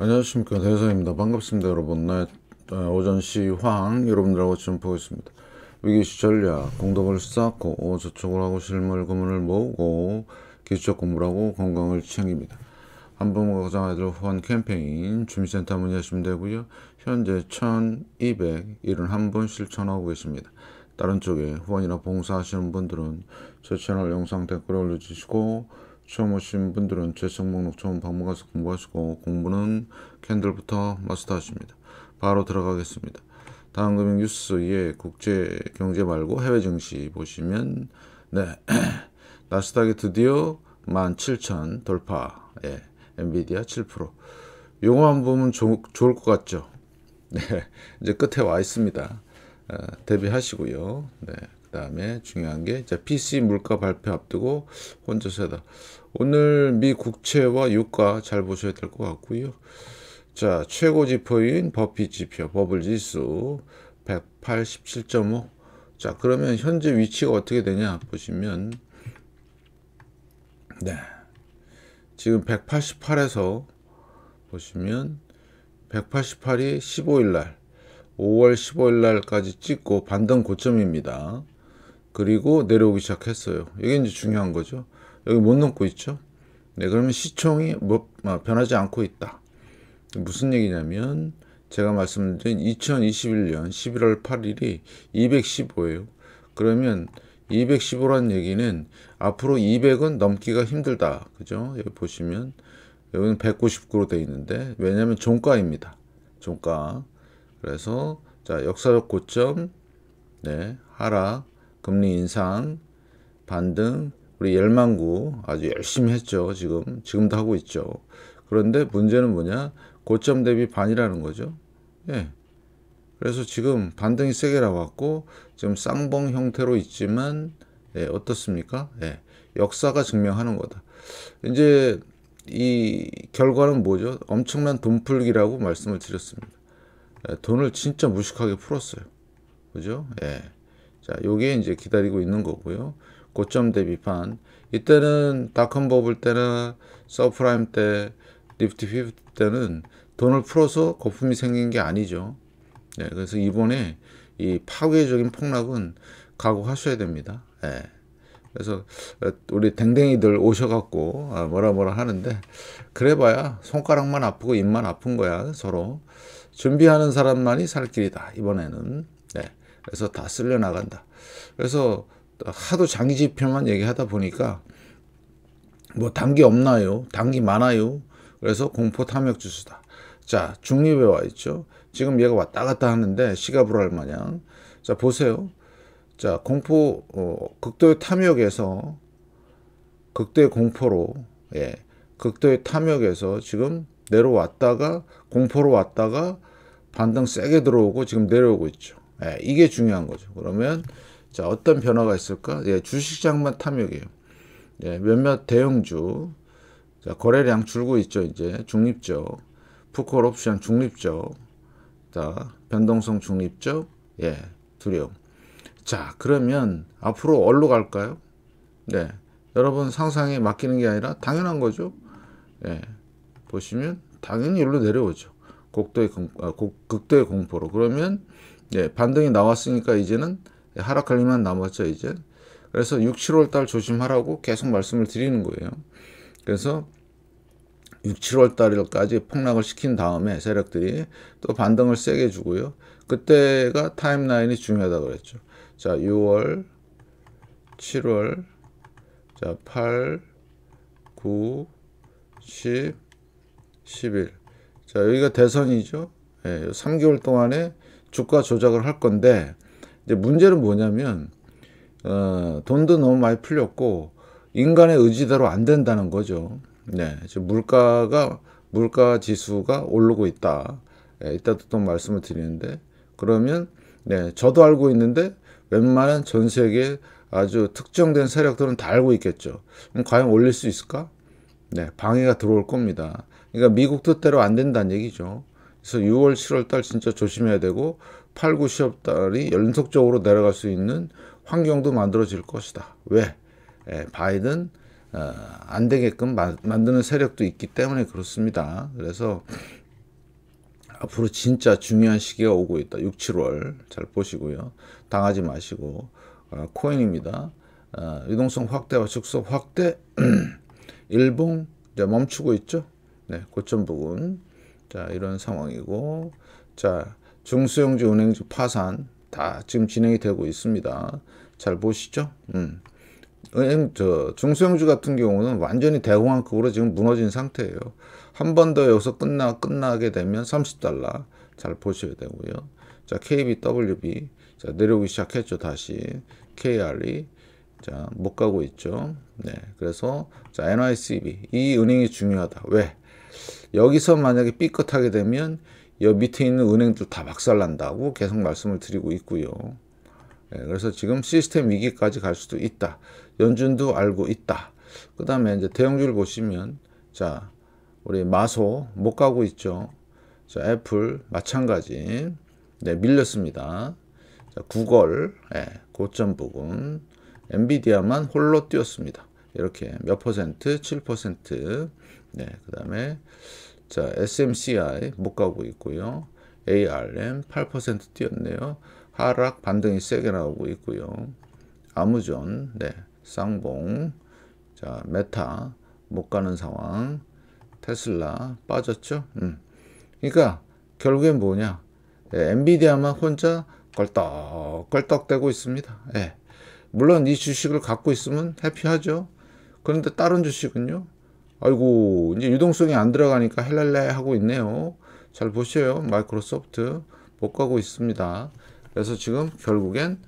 안녕하십니까 대사입니다 반갑습니다 여러분 나의 네, 어, 오전 시황 여러분들하고 지금 보겠습니다 위기시 전략 공덕을 쌓고 저축을 하고 실물 금을 모으고 기초 공부를 하고 건강을 챙깁니다 한번 가장 아이들 후원 캠페인 주민센터 문의하시면 되고요 현재 1271분 실천하고 계십니다 다른 쪽에 후원이나 봉사하시는 분들은 저 채널 영상 댓글 올려주시고 처음 오신 분들은 제 성목록 처음 방문가서 공부하시고 공부는 캔들부터 마스터하십니다. 바로 들어가겠습니다. 다음 금융 뉴스의 예, 국제 경제 말고 해외 증시 보시면 네 나스닥이 드디어 17,000 돌파 예 엔비디아 7% 요거만 보면 조, 좋을 것 같죠 네 이제 끝에 와 있습니다 어, 대비하시고요 네그 다음에 중요한 게 이제 PC 물가 발표 앞두고 혼자서 다 오늘 미 국채와 유가 잘 보셔야 될 것 같고요. 자, 최고 지표인 버핏 지표, 버블 지수 187.5. 자, 그러면 현재 위치가 어떻게 되냐 보시면 네. 지금 188에서 보시면 188이 15일 날 5월 15일 날까지 찍고 반등 고점입니다. 그리고 내려오기 시작했어요. 이게 이제 중요한 거죠. 여기 못 넣고 있죠. 네, 그러면 시총이 뭐, 아, 변하지 않고 있다. 무슨 얘기냐면 제가 말씀드린 2021년 11월 8일이 215예요. 그러면 215란 얘기는 앞으로 200은 넘기가 힘들다. 그죠? 여기 보시면 여기는 199로 되어 있는데 왜냐면 종가입니다. 종가. 그래서 자 역사적 고점, 네 하락, 금리 인상, 반등, 우리 열망구 아주 열심히 했죠. 지금 지금도 하고 있죠. 그런데 문제는 뭐냐? 고점 대비 반이라는 거죠. 예. 그래서 지금 반등이 세게 나왔고 지금 쌍봉 형태로 있지만 예, 어떻습니까? 예. 역사가 증명하는 거다. 이제 이 결과는 뭐죠? 엄청난 돈풀기라고 말씀을 드렸습니다. 예, 돈을 진짜 무식하게 풀었어요. 그죠? 예. 자, 요게 이제 기다리고 있는 거고요. 고점대 비판 이때는 닷컴 버블 때는 서프라임 때 리프트 피프 때는 돈을 풀어서 거품이 생긴 게 아니죠 네, 그래서 이번에 이 파괴적인 폭락은 각오하셔야 됩니다 네. 그래서 우리 댕댕이들 오셔갖고 아, 뭐라 뭐라 하는데 그래봐야 손가락만 아프고 입만 아픈 거야 서로 준비하는 사람만이 살 길이다 이번에는 네. 그래서 다 쓸려 나간다 그래서 하도 장기지표만 얘기하다 보니까 뭐 단기 없나요? 단기 많아요? 그래서 공포 탐욕 지수다. 자, 중립에 와 있죠. 지금 얘가 왔다 갔다 하는데 시가 불할 마냥. 자, 보세요. 자, 공포 어, 극도의 탐욕에서 극도의 공포로 예. 극도의 탐욕에서 지금 내려왔다가 공포로 왔다가 반등 세게 들어오고 지금 내려오고 있죠. 예, 이게 중요한 거죠. 그러면 자, 어떤 변화가 있을까? 예, 주식장만 탐욕이에요. 예, 몇몇 대형주. 자, 거래량 줄고 있죠, 이제. 중립적. 푸콜 옵션 중립적. 자, 변동성 중립적. 예, 두려움. 자, 그러면 앞으로 어디로 갈까요? 네. 여러분 상상에 맡기는 게 아니라 당연한 거죠. 예. 보시면 당연히 일로 내려오죠. 극도의, 아, 극도의 공포로. 그러면 예, 반등이 나왔으니까 이제는 예, 하락할리만 남았죠 이제 그래서 6, 7월 달 조심하라고 계속 말씀을 드리는 거예요 그래서 6, 7월 달까지 폭락을 시킨 다음에 세력들이 또 반등을 세게 주고요 그때가 타임라인이 중요하다고 그랬죠 자 6월 7월 자 8, 9, 10, 11. 자, 여기가 대선이죠. 예, 3개월 동안에 주가 조작을 할 건데 이제 문제는 뭐냐면 어, 돈도 너무 많이 풀렸고 인간의 의지대로 안 된다는 거죠. 네, 지금 물가가 물가 지수가 오르고 있다. 예, 이따도 또 말씀을 드리는데 그러면 네, 저도 알고 있는데 웬만한 전 세계 아주 특정된 세력들은 다 알고 있겠죠. 그럼 과연 올릴 수 있을까? 네, 방해가 들어올 겁니다. 그러니까 미국 뜻대로 안 된다는 얘기죠. 그래서 6월, 7월 달 진짜 조심해야 되고 8, 9 시업달이 연속적으로 내려갈 수 있는 환경도 만들어질 것이다. 왜? 에, 예, 바이든 어, 안 되게끔 마, 만드는 세력도 있기 때문에 그렇습니다. 그래서 앞으로 진짜 중요한 시기가 오고 있다. 6, 7월 잘 보시고요. 당하지 마시고 어, 코인입니다. 어, 유동성 확대와 축소 확대 일봉 이제 멈추고 있죠. 네, 고점 부분 자 이런 상황이고 자 중수영주 은행주 파산 다 지금 진행이 되고 있습니다. 잘 보시죠? 음. 은행 저 중소형주 같은 경우는 완전히 대공황급으로 지금 무너진 상태예요. 한 번 더 여기서 끝나 끝나게 되면 30달러 잘 보셔야 되고요. 자 KBWB 자 내려오기 시작했죠 다시 KRE 자못 가고 있죠. 네 그래서 자 NYCB 이 은행이 중요하다. 왜 여기서 만약에 삐끗하게 되면 여 밑에 있는 은행들 다 박살난다고 계속 말씀을 드리고 있고요. 예, 그래서 지금 시스템 위기까지 갈 수도 있다. 연준도 알고 있다. 그 다음에 이제 대형주를 보시면 자 우리 마소 못 가고 있죠. 자 애플 마찬가지 네 밀렸습니다. 자 구걸 예, 고점 부근 엔비디아만 홀로 뛰었습니다. 이렇게 몇 퍼센트 7%네 그 다음에 자, SMCI 못 가고 있고요. ARM 8% 뛰었네요. 하락 반등이 세게 나오고 있고요. 아무존, 네, 쌍봉, 자, 메타 못 가는 상황. 테슬라 빠졌죠. 음. 그러니까 결국엔 뭐냐? 예, 엔비디아만 혼자 껄떡껄떡대고 있습니다. 예. 물론 이 주식을 갖고 있으면 해피하죠. 그런데 다른 주식은요. 아이고 이제 유동성이 안 들어가니까 헬랄레 하고 있네요 잘보세요 마이크로소프트 못 가고 있습니다 그래서 지금 결국엔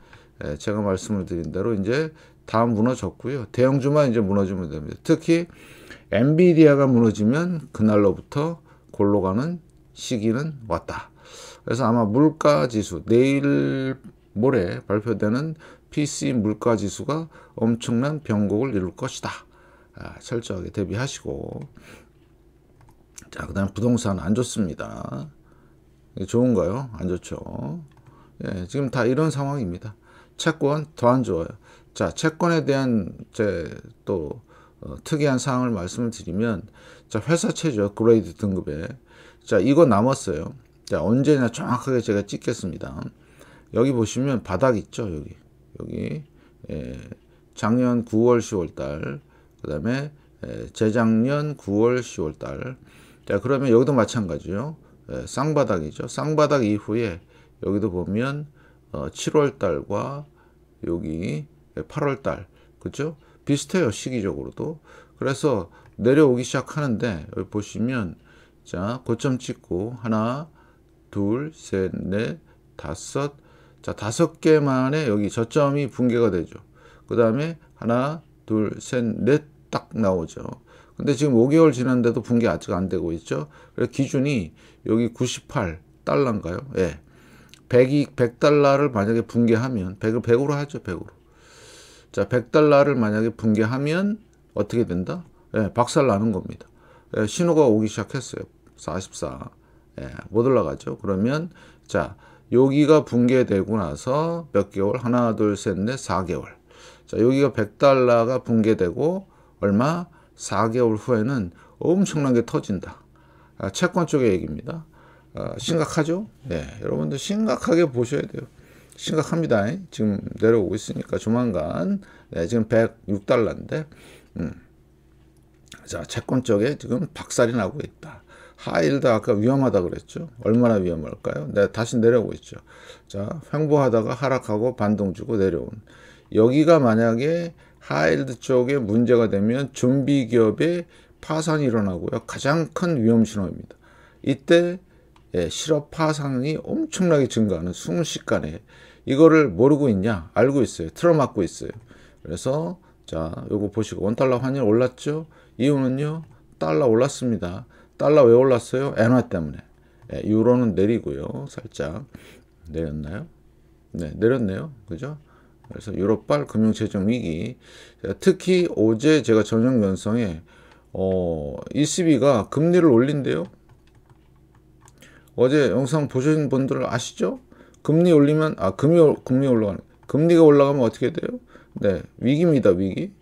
예, 제가 말씀을 드린 대로 이제 다 무너졌고요 대형주만 이제 무너지면 됩니다 특히 엔비디아가 무너지면 그날로부터 골로 가는 시기는 왔다 그래서 아마 물가지수 내일 모레 발표되는 PC 물가지수가 엄청난 변곡을 이룰 것이다 아, 철저하게 대비하시고 자 그다음 부동산 안 좋습니다. 좋은가요? 안 좋죠. 예, 지금 다 이런 상황입니다. 채권 더 안 좋아요. 자 채권에 대한 제또 어, 특이한 사항을 말씀을 드리면 자 회사 체조 그레이드 등급에 자 이거 남았어요. 자 언제나 정확하게 제가 찍겠습니다. 여기 보시면 바닥 있죠 여기 여기 예, 작년 9월 10월 달그 다음에 재작년 9월 10월 달 자, 그러면 여기도 마찬가지죠. 예, 쌍바닥이죠. 쌍바닥 이후에 여기도 보면 어, 7월 달과 여기 8월 달 그죠? 비슷해요 시기적으로도. 그래서 내려오기 시작하는데 여기 보시면 자 고점 찍고 하나 둘셋넷 다섯 자 다섯 개만에 여기 저점이 붕괴가 되죠. 그 다음에 하나 둘, 셋, 넷 딱 나오죠. 근데 지금 5개월 지났는데도 붕괴 아직 안 되고 있죠. 그래서 기준이 여기 98달러인가요? 예. 100이 100달러를 만약에 붕괴하면 100을 100으로 하죠, 100으로. 자, 100달러를 만약에 붕괴하면 어떻게 된다? 예, 박살 나는 겁니다. 예, 신호가 오기 시작했어요. 44. 예, 못 올라가죠. 그러면 자, 여기가 붕괴되고 나서 몇 개월? 하나, 둘, 셋, 넷, 4개월. 자, 여기가 100달러가 붕괴되고 얼마 4개월 후에는 엄청난 게 터진다. 아, 채권 쪽의 얘기입니다. 아, 심각하죠? 네, 여러분들 심각하게 보셔야 돼요. 심각합니다. 지금 내려오고 있으니까 조만간 네, 지금 106달러인데 음. 자 채권 쪽에 지금 박살이 나고 있다. 하일도 아까 위험하다 그랬죠. 얼마나 위험할까요? 네, 다시 내려오고 있죠. 자 횡보하다가 하락하고 반동 주고 내려온 여기가 만약에 하일드 쪽에 문제가 되면 준비 기업의 파산이 일어나고요. 가장 큰 위험 신호입니다. 이때 예, 실업 파산이 엄청나게 증가하는 순식간에 이거를 모르고 있냐? 알고 있어요. 틀어막고 있어요. 그래서 자, 요거 보시고 원달러 환율 올랐죠? 이유는요. 달러 올랐습니다. 달러 왜 올랐어요? 엔화 때문에. 예, 유로는 내리고요. 살짝 내렸나요? 네, 내렸네요. 그죠? 그래서 유럽발 금융재정 위기. 특히 어제 제가 저녁 연성에 어, ECB가 금리를 올린대요. 어제 영상 보신 분들 아시죠? 금리 올리면 아 금이 금리 올라가는 금리가 올라가면 어떻게 돼요? 네 위기입니다 위기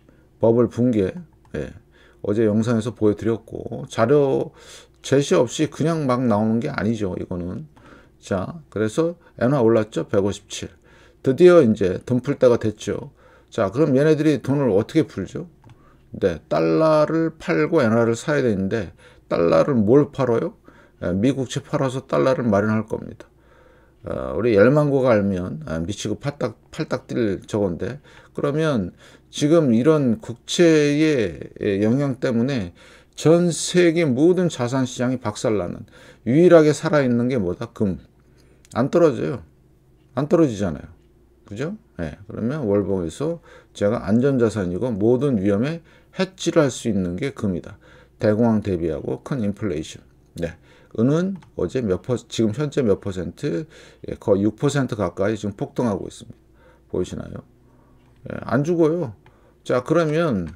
버블 붕괴 네, 어제 영상에서 보여드렸고 자료 제시 없이 그냥 막 나오는 게 아니죠 이거는 자 그래서 엔화 올랐죠 157 드디어 이제 돈 풀 때가 됐죠. 자, 그럼 얘네들이 돈을 어떻게 풀죠? 네, 달러를 팔고 엔화를 사야 되는데 달러를 뭘 팔어요? 미국채 팔아서 달러를 마련할 겁니다. 어, 우리 열만고가 알면 아, 미치고 팔딱 팔딱 뛸 저건데 그러면 지금 이런 국채의 영향 때문에 전 세계 모든 자산 시장이 박살나는 유일하게 살아있는 게 뭐다 금안 떨어져요 안 떨어지잖아요 그죠? 네, 그러면 월봉에서 제가 안전자산이고 모든 위험에 해치를 할 수 있는 게 금이다. 대공황 대비하고 큰 인플레이션. 네. 은은 어제 몇 퍼, 지금 현재 몇 퍼센트, 예, 거의 6% 가까이 지금 폭등하고 있습니다. 보이시나요? 예, 안 죽어요. 자, 그러면,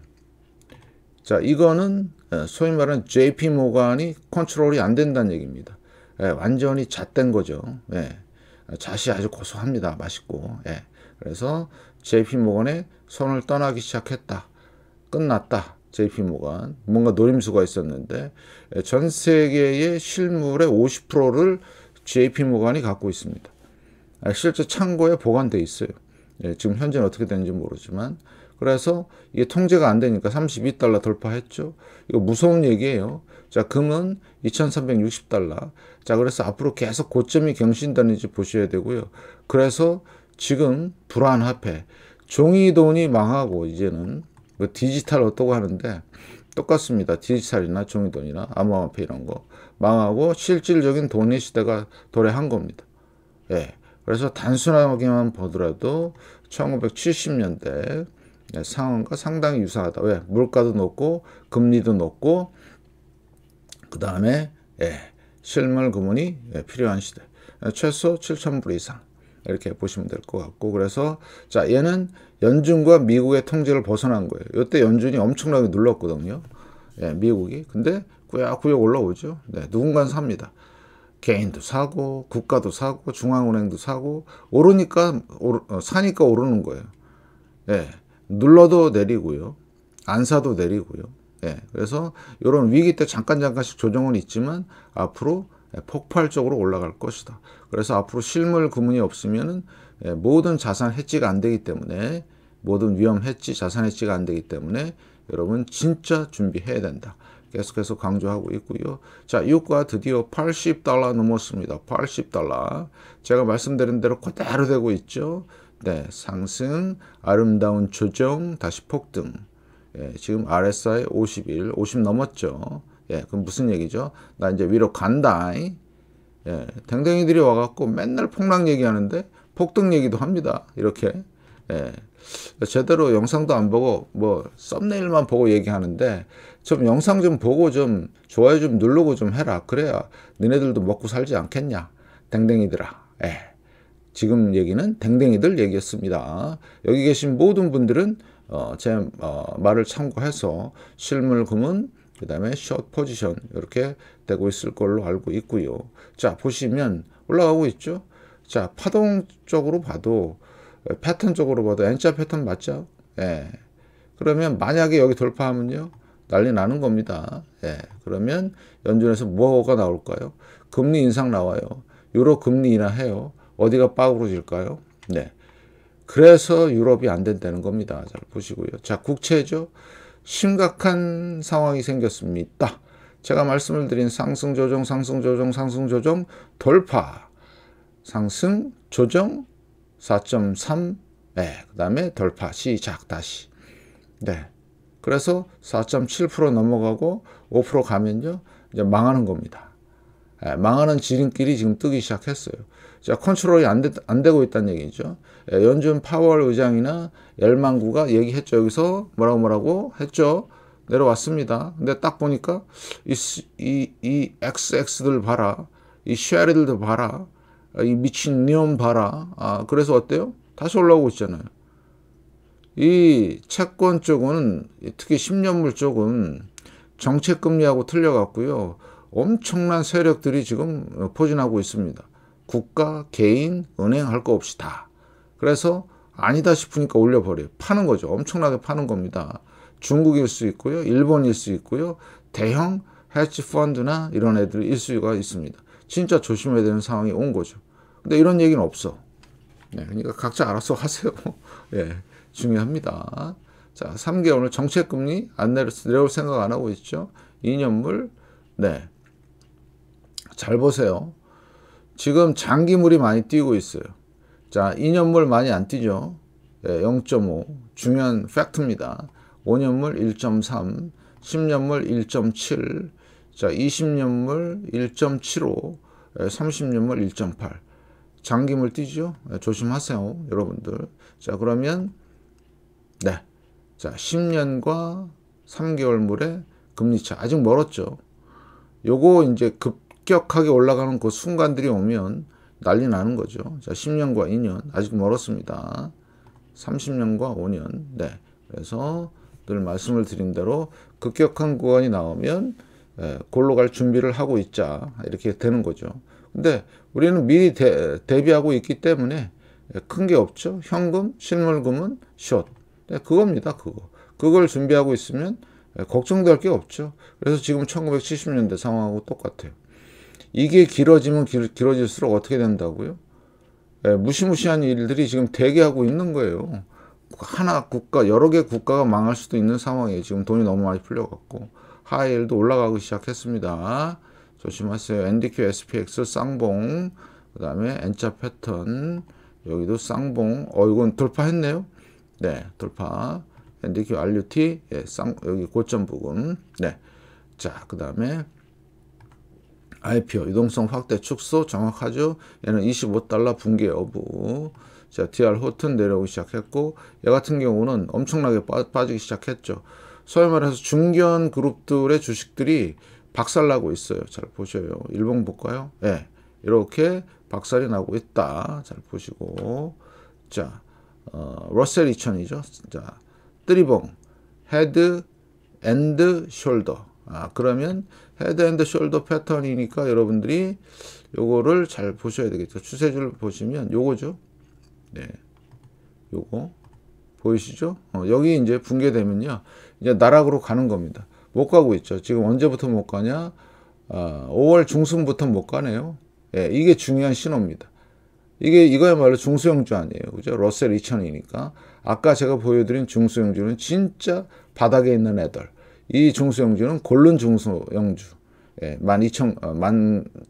자, 이거는 예, 소위 말하는 JP 모간이 컨트롤이 안 된다는 얘기입니다. 예, 완전히 잣된 거죠. 예. 잣이 아주 고소합니다. 맛있고. 예. 그래서 JP 모건의 손을 떠나기 시작했다. 끝났다. JP 모건. 뭔가 노림수가 있었는데 예, 전 세계의 실물의 50%를 JP 모건이 갖고 있습니다. 아, 실제 창고에 보관돼 있어요. 예, 지금 현재는 어떻게 되는지 모르지만 그래서 이게 통제가 안 되니까 32달러 돌파했죠. 이거 무서운 얘기예요. 자, 금은 2360달러. 자, 그래서 앞으로 계속 고점이 경신되는지 보셔야 되고요. 그래서 지금 불안화폐, 종이돈이 망하고 이제는 뭐 디지털 어떠고 하는데 똑같습니다. 디지털이나 종이돈이나 암호화폐 이런 거 망하고 실질적인 돈의 시대가 도래한 겁니다. 예. 그래서 단순하게만 보더라도 1970년대 상황과 상당히 유사하다. 왜? 물가도 높고 금리도 높고 그 다음에 예, 실물 금은이 예, 필요한 시대 최소 7,000불 이상 이렇게 보시면 될 것 같고 그래서 자 얘는 연준과 미국의 통제를 벗어난 거예요. 이때 연준이 엄청나게 눌렀거든요. 예, 미국이 근데 꾸역꾸역 올라오죠. 네, 누군가는 삽니다. 개인도 사고 국가도 사고 중앙은행도 사고 오르니까 오르, 어, 사니까 오르는 거예요. 예, 눌러도 내리고요. 안 사도 내리고요. 예, 그래서 이런 위기 때 잠깐 잠깐씩 조정은 있지만 앞으로 폭발적으로 올라갈 것이다. 그래서 앞으로 실물 구문이 없으면 예, 모든 자산 해지가 안 되기 때문에 모든 위험 해지, 자산 해지가 안 되기 때문에 여러분 진짜 준비해야 된다. 계속해서 강조하고 있고요. 자, 유가 드디어 80달러 넘었습니다. 80달러. 제가 말씀드린 대로 그대로 되고 있죠. 네, 상승, 아름다운 조정, 다시 폭등. 예, 지금 RSI 51, 50 넘었죠. 예, 그럼 무슨 얘기죠? 나 이제 위로 간다. 예, 댕댕이들이 와갖고 맨날 폭락 얘기하는데 폭등 얘기도 합니다. 이렇게. 예, 제대로 영상도 안 보고 뭐 썸네일만 보고 얘기하는데 좀 영상 좀 보고 좀 좋아요 좀 누르고 좀 해라. 그래야 너네들도 먹고 살지 않겠냐. 댕댕이들아. 예. 지금 얘기는 댕댕이들 얘기였습니다. 여기 계신 모든 분들은 어, 제 어, 말을 참고해서 실물금은 그 다음에 숏 포지션 이렇게 되고 있을 걸로 알고 있고요. 자 보시면 올라가고 있죠. 자 파동 적으로 봐도 예, 패턴 쪽으로 봐도 N자 패턴 맞죠? 예. 그러면 만약에 여기 돌파하면요. 난리 나는 겁니다. 예. 그러면 연준에서 뭐가 나올까요? 금리 인상 나와요. 유로 금리 인하해요. 어디가 빠그러질까요? 네. 그래서 유럽이 안 된다는 겁니다. 잘 보시고요. 자, 국채죠. 심각한 상황이 생겼습니다. 제가 말씀을 드린 상승 조정, 상승 조정, 상승 조정, 돌파, 상승 조정 4.3, 네, 그 다음에 돌파 시작 다시. 네. 그래서 4.7% 넘어가고 5% 가면요, 이제 망하는 겁니다. 네, 망하는 지름길이 지금 뜨기 시작했어요. 자, 컨트롤이 안, 되, 안 되고 있다는 얘기죠. 예, 연준 파월 의장이나 열망구가 얘기했죠. 여기서 뭐라고 뭐라고 했죠. 내려왔습니다. 근데 딱 보니까 이, 이, 이 XX들 봐라. 이 쉐리들도 봐라. 이 미친 니온 봐라. 아, 그래서 어때요? 다시 올라오고 있잖아요. 이 채권 쪽은 특히 10년물 쪽은 정책금리하고 틀려갔고요. 엄청난 세력들이 지금 포진하고 있습니다. 국가, 개인, 은행 할 거 없이 다. 그래서 아니다 싶으니까 올려버려요. 파는 거죠. 엄청나게 파는 겁니다. 중국일 수 있고요. 일본일 수 있고요. 대형 헤지펀드나 이런 애들일 수가 있습니다. 진짜 조심해야 되는 상황이 온 거죠. 근데 이런 얘기는 없어. 네, 그러니까 각자 알아서 하세요. 예, 네, 중요합니다. 자, 3개월 정책금리 안 내려올 생각 안 하고 있죠. 2년물, 네. 잘 보세요. 지금 장기물이 많이 뛰고 있어요. 자, 2년물 많이 안 뛰죠. 네, 예, 0.5 중요한 팩트입니다. 5년물 1.3, 10년물 1.7, 자 20년물 1.75, 30년물 1.8. 장기물 뛰죠. 네, 조심하세요, 여러분들. 자 그러면 네, 자 10년과 3개월 물의 금리차 아직 멀었죠. 요거 이제 급 급격하게 올라가는 그 순간들이 오면 난리 나는 거죠. 자, 10년과 2년 아직 멀었습니다. 30년과 5년. 네. 그래서 늘 말씀을 드린 대로 급격한 구간이 나오면 예, 골로 갈 준비를 하고 있자 이렇게 되는 거죠. 근데 우리는 미리 대, 비하고 있기 때문에 예, 큰게 없죠. 현금, 실물금은 숏. 네, 그겁니다. 그거. 그걸 준비하고 있으면 예, 걱정될 게 없죠. 그래서 지금 1970년대 상황하고 똑같아요. 이게 길어지면 길, 어질수록 어떻게 된다고요? 예, 무시무시한 일들이 지금 대기 하고 있는 거예요. 하나 국가, 여러 개 국가가 망할 수도 있는 상황이에요. 지금 돈이 너무 많이 풀려갖고. 하이엘도 올라가기 시작했습니다. 조심하세요. NDQ, SPX, 쌍봉, 그 다음에 N자 패턴, 여기도 쌍봉, 어, 이건 돌파했네요. 네, 돌파. NDQ, RUT, 예, 쌍, 여기 고점 부분. 네. 자, 그 다음에 IPO 유동성 확대 축소 정확하죠? 얘는 25달러 붕괴 여부. 자, DR 호튼 내려오기 시작했고 얘 같은 경우는 엄청나게 빠, 지기 시작했죠. 소위 말해서 중견 그룹들의 주식들이 박살나고 있어요. 잘 보셔요. 일봉 볼까요? 예. 네, 이렇게 박살이 나고 있다. 잘 보시고 자, 어, 러셀 2000이죠. 자, 뜨리봉 헤드 앤드 숄더 아, 그러면 헤드 앤드 숄더 패턴이니까 여러분들이 요거를 잘 보셔야 되겠죠. 추세줄 보시면 요거죠. 네. 요거. 보이시죠? 어, 여기 이제 붕괴되면요. 이제 나락으로 가는 겁니다. 못 가고 있죠. 지금 언제부터 못 가냐? 아, 5월 중순부터 못 가네요. 예, 이게 중요한 신호입니다. 이게 이거야말로 중수형주 아니에요. 그죠? 러셀 2000이니까. 아까 제가 보여드린 중수형주는 진짜 바닥에 있는 애들. 이 중소형주는 골른 중소형주 예, 1 2 0 어, 1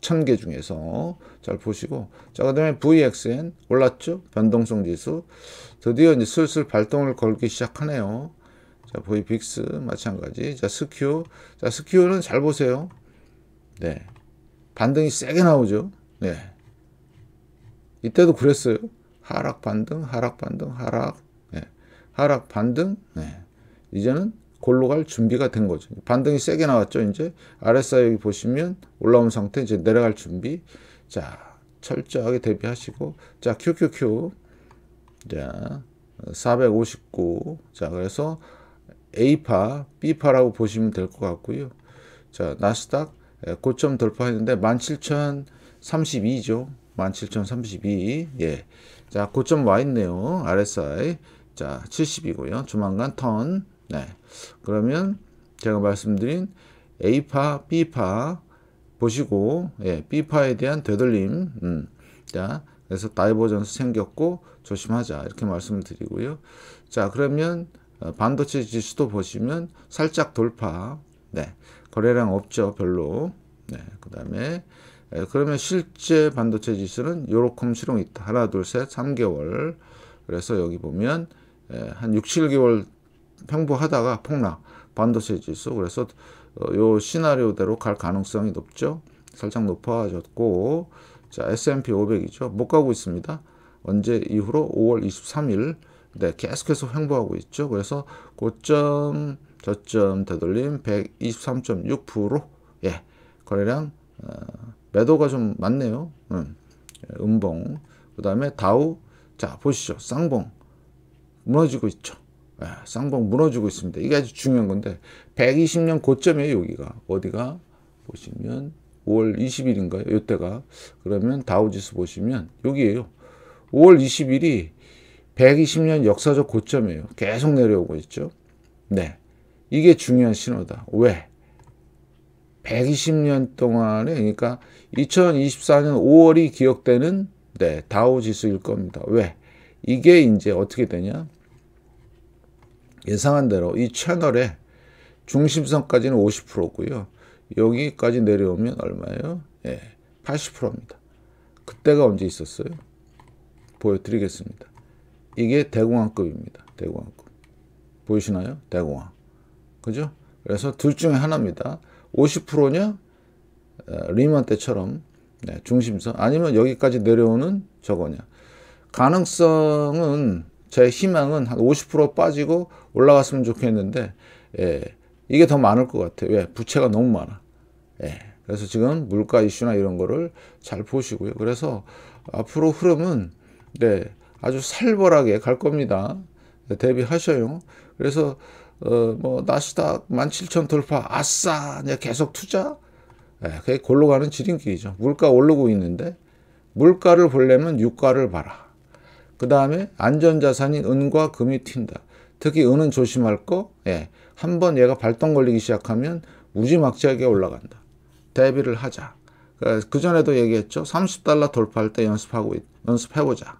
1개 중에서 잘 보시고 자, 그 다음에 VXN 올랐죠? 변동성 지수 드디어 이제 슬슬 발동을 걸기 시작하네요 자, VBIX 마찬가지 자, 스큐 자, 스큐는 잘 보세요 네, 반등이 세게 나오죠 네, 이때도 그랬어요 하락 반등, 하락 반등, 하락 네. 하락 반등 네. 이제는 골로 갈 준비가 된 거죠. 반등이 세게 나왔죠. 이제 RSI 여기 보시면 올라온 상태 이제 내려갈 준비. 자, 철저하게 대비하시고 자, QQQ. 자, 459. 자, 그래서 A파, B파라고 보시면 될 것 같고요. 자, 나스닥 예, 고점 돌파했는데 17,032죠. 17,032. 예. 자, 고점 와 있네요. RSI. 자, 70이고요. 조만간 턴. 네. 그러면 제가 말씀드린 A파, B파 보시고 예, B파에 대한 되돌림 음. 자, 그래서 다이버전스 생겼고 조심하자 이렇게 말씀을 드리고요. 자, 그러면 어, 반도체 지수도 보시면 살짝 돌파. 네. 거래량 없죠, 별로. 네. 그다음에 그러면 실제 반도체 지수는 요렇게 실용 있다. 하나, 둘, 셋, 3개월. 그래서 여기 보면 한 6, 7개월 평보하다가 폭락 반도체 지수 그래서 어, 요 시나리오대로 갈 가능성이 높죠 살짝 높아졌고 자 S&P 500이죠 못 가고 있습니다 언제 이후로 5월 23일 네 계속해서 횡보하고 있죠 그래서 고점 저점 되돌림 1 2 3 6예 거래량 어, 매도가 좀 많네요 음, 음봉 그 다음에 다우 자 보시죠 쌍봉 무너지고 있죠 예, 쌍봉 무너지고 있습니다. 이게 아주 중요한 건데 120년 고점이에요. 여기가 어디가 보시면 5월 20일인가요? 이때가 그러면 다우지수 보시면 여기에요. 5월 20일이 120년 역사적 고점이에요. 계속 내려오고 있죠. 네, 이게 중요한 신호다. 왜? 120년 동안에 그러니까 2024년 5월이 기억되는 네, 다우지수일 겁니다. 왜? 이게 이제 어떻게 되냐? 예상한 대로 이 채널의 중심선까지는 50%고요. 여기까지 내려오면 얼마예요? 예, 80%입니다. 그때가 언제 있었어요? 보여드리겠습니다. 이게 대공황급입니다. 대공황급. 보이시나요? 대공황. 그죠? 그래서 둘 중에 하나입니다. 50%냐? 어, 리먼 때처럼 네, 중심선 아니면 여기까지 내려오는 저거냐. 가능성은 제 희망은 한 50% 빠지고 올라갔으면 좋겠는데 예, 이게 더 많을 것 같아요. 왜? 부채가 너무 많아. 예, 그래서 지금 물가 이슈나 이런 거를 잘 보시고요. 그래서 앞으로 흐름은 네, 아주 살벌하게 갈 겁니다. 네, 대비하셔요. 그래서 어, 뭐 나스닥 17,000 돌파 아싸 이제 계속 투자 예, 그게 골로 가는 지름길이죠. 물가 오르고 있는데 물가를 보려면 유가를 봐라. 그 다음에 안전자산인 은과 금이 튄다. 특히 은은 조심할 거. 예. 한번 얘가 발동 걸리기 시작하면 무지막지하게 올라간다. 대비를 하자. 그 전에도 얘기했죠. 30달러 돌파할 때 연습하고 있, 연습해보자.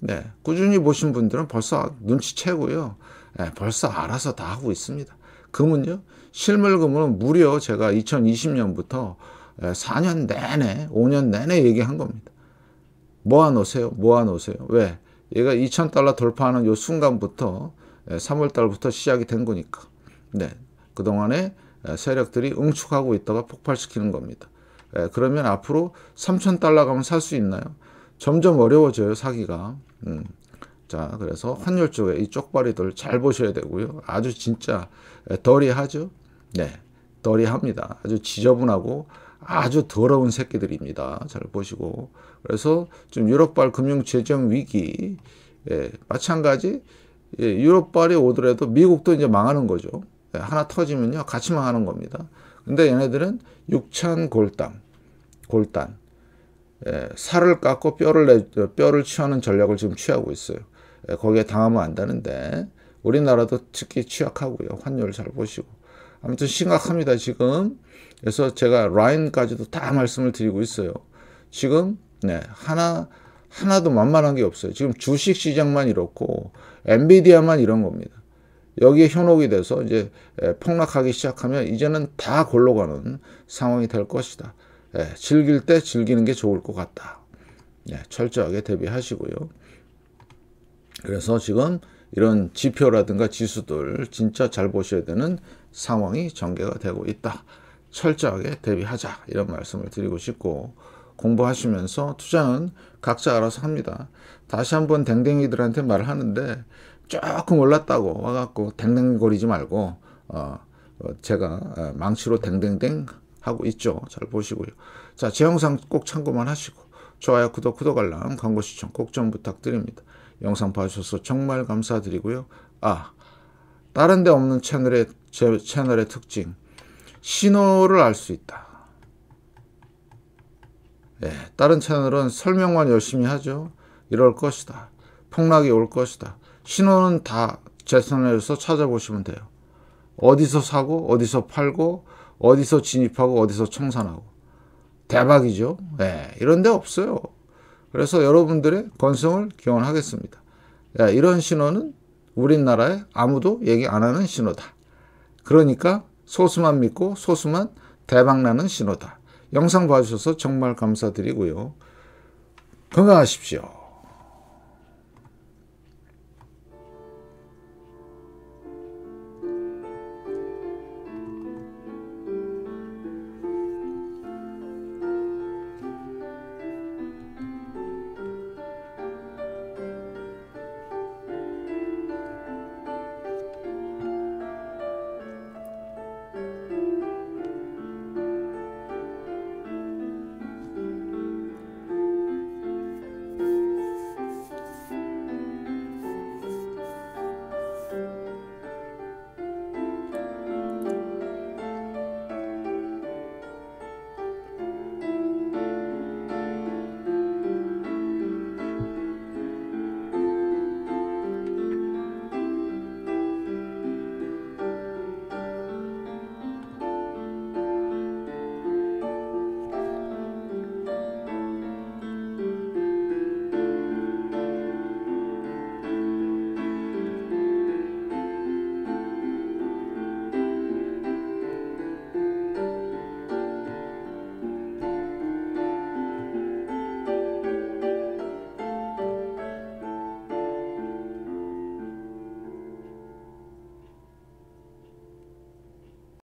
네, 꾸준히 보신 분들은 벌써 눈치채고요. 네, 벌써 알아서 다 하고 있습니다. 금은요. 실물금은 무려 제가 2020년부터 4년 예, 내내, 5년 내내 얘기한 겁니다. 모아놓으세요. 모아놓으세요. 왜? 얘가 2,000달러 돌파하는 요 순간부터 3월달부터 예, 시작이 된 거니까 네 그동안에 예, 세력들이 응축하고 있다가 폭발시키는 겁니다 예, 그러면 앞으로 3,000달러 가면 살 수 있나요? 점점 어려워져요 사기가 음. 자 그래서 환율 쪽에 이 쪽발이들 잘 보셔야 되고요 아주 진짜 덜이하죠 네 덜이합니다 아주 지저분하고 아주 더러운 새끼들입니다. 잘 보시고. 그래서 지금 유럽발 금융재정 위기, 예, 마찬가지, 예, 유럽발이 오더라도 미국도 이제 망하는 거죠. 예, 하나 터지면요. 같이 망하는 겁니다. 근데 얘네들은 육천 골단, 골단, 예, 살을 깎고 뼈를 내, 뼈를 취하는 전략을 지금 취하고 있어요. 예, 거기에 당하면 안 되는데, 우리나라도 특히 취약하고요. 환율 잘 보시고. 아무튼 심각합니다, 지금. 그래서 제가 라인까지도 다 말씀을 드리고 있어요. 지금, 네, 하나, 하나도 만만한 게 없어요. 지금 주식 시장만 이렇고, 엔비디아만 이런 겁니다. 여기에 현혹이 돼서 이제 예, 폭락하기 시작하면 이제는 다 골로 가는 상황이 될 것이다. 예, 즐길 때 즐기는 게 좋을 것 같다. 예, 철저하게 대비하시고요. 그래서 지금 이런 지표라든가 지수들 진짜 잘 보셔야 되는 상황이 전개가 되고 있다. 철저하게 대비하자 이런 말씀을 드리고 싶고 공부하시면서 투자는 각자 알아서 합니다. 다시 한번 댕댕이들한테 말을 하는데 조금 올랐다고 와갖고 댕댕거리지 말고 어, 어 제가 어, 망치로 댕댕댕 하고 있죠. 잘 보시고요. 자, 제 영상 꼭 참고만 하시고 좋아요, 구독, 구독 알람, 광고 시청 꼭 좀 부탁드립니다. 영상 봐주셔서 정말 감사드리고요. 아, 다른 데 없는 채널에 제 채널의 특징. 신호를 알 수 있다. 예, 다른 채널은 설명만 열심히 하죠. 이럴 것이다. 폭락이 올 것이다. 신호는 다 제 채널에서 찾아보시면 돼요. 어디서 사고, 어디서 팔고, 어디서 진입하고, 어디서 청산하고. 대박이죠. 예, 이런 데 없어요. 그래서 여러분들의 건성을 기원하겠습니다. 예, 이런 신호는 우리나라에 아무도 얘기 안 하는 신호다. 그러니까 소수만 믿고 소수만 대박나는 신호다. 영상 봐주셔서 정말 감사드리고요. 건강하십시오.